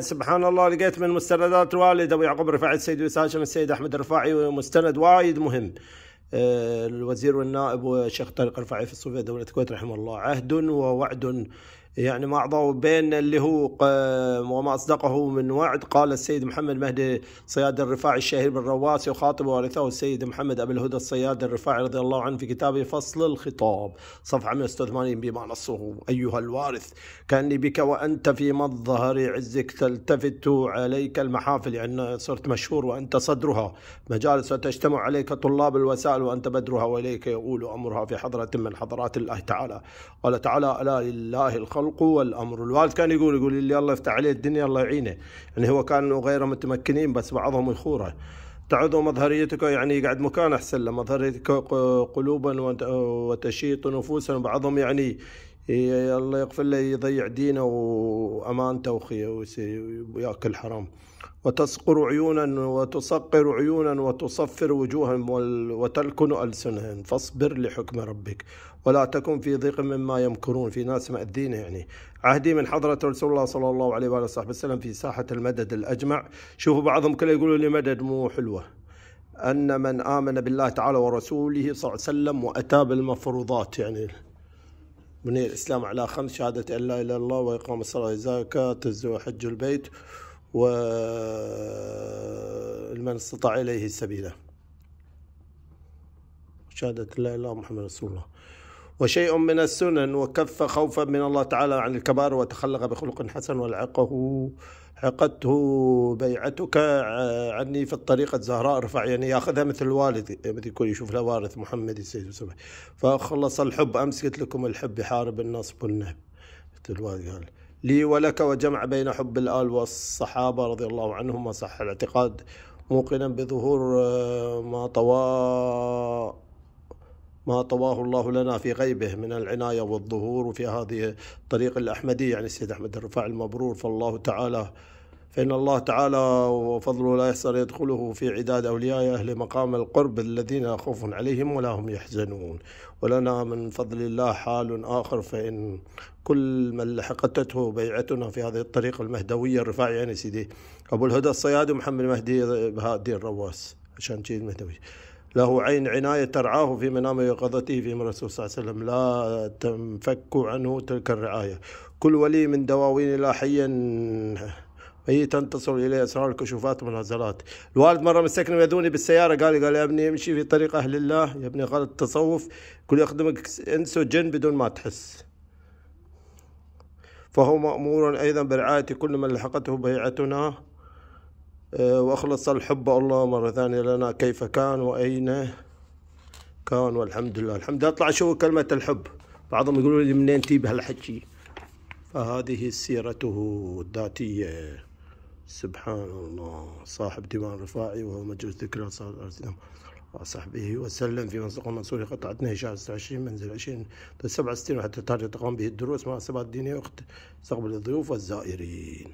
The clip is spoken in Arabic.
سبحان الله لقيت من مستندات الوالد ابو يعقوب رفاعي السيد ويس هاشم السيد احمد الرفاعي مستند وايد مهم آه، الوزير والنائب والشيخ طارق الرفاعي في الصوفيه دوله الكويت رحمه الله عهد ووعد يعني ما أعضوا بين اللي هو وما أصدقه من وعد قال السيد محمد مهدي صياد الرفاعي الشهير بالرواسي وخاطب وارثه السيد محمد أبي الهدى الصياد الرفاعي رضي الله عنه في كتابه فصل الخطاب صفحة 186 بما نصه أيها الوارث كأني بك وأنت في مظهر عزك تلتفت عليك المحافل يعني صرت مشهور وأنت صدرها مجالس وتجتمع عليك طلاب الوسائل وأنت بدرها وإليك يؤول أمرها في حضرة من حضرات الله تعالى قال تعالى ألا لله الخلق القوة الأمر الوالد كان يقول يقول اللي الله يفتح عليه الدنيا الله يعينه يعني هو كان غير متمكنين بس بعضهم يخوره تعدوا مظهريتك يعني يقعد مكان أحسن له مظهريتك قلوبا وتشيط نفوسا بعضهم يعني الله يغفر له يضيع دينه وامانته وياكل حرام وتسقر عيونا وتسقر عيونا وتصفر وجوههم وتلكن ألسنهم فاصبر لحكم ربك ولا تكن في ضيق مما يمكرون في ناس مأذين يعني عهدي من حضرة رسول الله صلى الله عليه وآله وصحبه وسلم في ساحة المدد الأجمع شوفوا بعضهم كله يقولوا لي مدد مو حلوة أن من آمن بالله تعالى ورسوله صلى الله عليه وسلم وأتى بالمفروضات يعني بني الإسلام على خمس شهادة أن لا إله إلا الله وإقام الصلاة والزكاة وحج البيت ولمن استطاع إليه سبيلا شهادة لا إله إلا الله محمد رسول الله وشيء من السنن وكف خوفا من الله تعالى عن الكبار وتخلق بخلق حسن ولعقه عقدت بيعتك عني في الطريقة زهراء رفع يعني ياخذها مثل الوالد مثل يكون يشوف له وارث محمد السيد وسبع فخلص الحب أمس قلت لكم الحب يحارب النصب والنهب مثل الوالد قال لي ولك وجمع بين حب الآل والصحابة رضي الله عنهم وصح الاعتقاد موقنا بظهور ما طوى ما طواه الله لنا في غيبه من العناية والظهور وفي هذه الطريق الأحمدي يعني السيد أحمد الرفاع المبرور فالله تعالى فإن الله تعالى وفضله لا يحصر يدخله في عداد أولياء أهل مقام القرب الذين خوف عليهم ولا هم يحزنون ولنا من فضل الله حال آخر فإن كل من لحقته بيعتنا في هذه الطريق المهدوية الرفاعي يعني سيدي أبو الهدى الصياد ومحمد مهدي بهاء الدين عشان كذي المهدوي له عين عناية ترعاه في منامه ويقظته في الرسول صلى الله عليه وسلم لا تنفك عنه تلك الرعاية كل ولي من دواوين الله حيا هي تنتصر إليه اسرار الكشوفات والمنازلات الوالد مره مسكني ويذوني بالسياره قال لي قال يا ابني امشي في طريق اهل الله يا ابني غلط التصوف كل يخدمك انس وجن بدون ما تحس فهو مامور ايضا برعايه كل من لحقته بيعتنا آه، وأخلص الحب الله مرة ثانية لنا كيف كان وأين كان والحمد لله الحمد لله أطلع أشوف كلمة الحب بعضهم يقولوا لي منين تجيب هالحكي فهذه سيرته الذاتية سبحان الله صاحب ديوان رفاعي وهو مجلس ذكرى وصحبه وسلم في منصقة المنصوري قطعة نهشة 26 منزل 20 67 وحتى تاريخ تقام به الدروس مع الدينية وقت استقبل الضيوف والزائرين